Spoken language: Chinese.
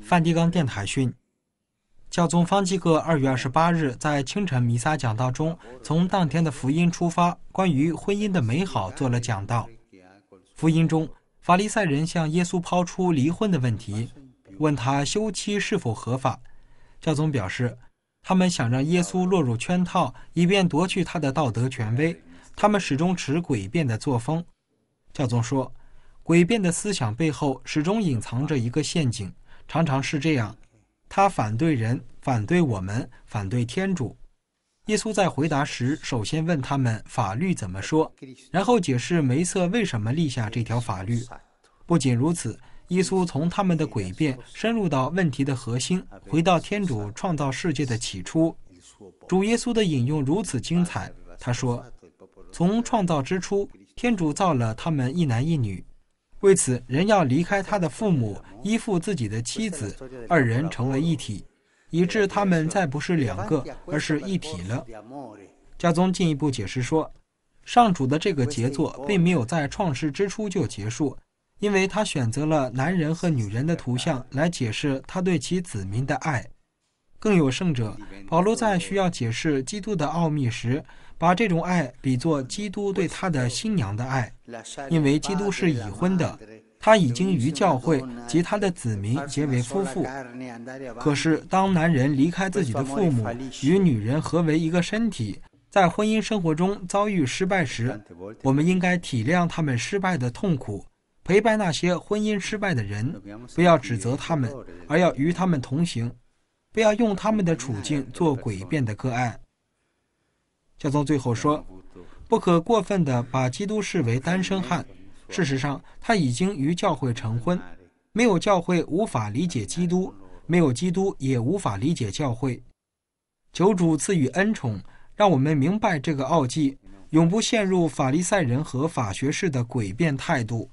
梵蒂冈电台讯，教宗方济各二月二十八日在清晨弥撒讲道中，从当天的福音出发，关于婚姻的美好做了讲道。福音中，法利赛人向耶稣抛出离婚的问题，问他休妻是否合法。教宗表示，他们想让耶稣落入圈套，以便夺去他的道德权威。他们始终持诡辩的作风。教宗说，诡辩的思想背后始终隐藏着一个陷阱。常常是这样，他反对人，反对我们，反对天主。耶稣在回答时，首先问他们法律怎么说，然后解释梅瑟为什么立下这条法律。不仅如此，耶稣从他们的诡辩深入到问题的核心，回到天主创造世界的起初。主耶稣的引用如此精彩，他说：“从创造之初，天主造了他们一男一女。”为此，人要离开他的父母，依附自己的妻子，二人成为一体，以致他们再不是两个，而是一体了。家宗进一步解释说，上主的这个杰作并没有在创世之初就结束，因为他选择了男人和女人的图像来解释他对其子民的爱。更有甚者，保罗在需要解释基督的奥秘时，把这种爱比作基督对他的新娘的爱，因为基督是已婚的，他已经与教会及他的子民结为夫妇。可是，当男人离开自己的父母，与女人合为一个身体，在婚姻生活中遭遇失败时，我们应该体谅他们失败的痛苦，陪伴那些婚姻失败的人，不要指责他们，而要与他们同行。不要用他们的处境做诡辩的个案。教宗最后说：“不可过分地把基督视为单身汉，事实上他已经与教会成婚。没有教会无法理解基督，没有基督也无法理解教会。”求主赐予恩宠，让我们明白这个奥迹，永不陷入法利赛人和法学士的诡辩态度。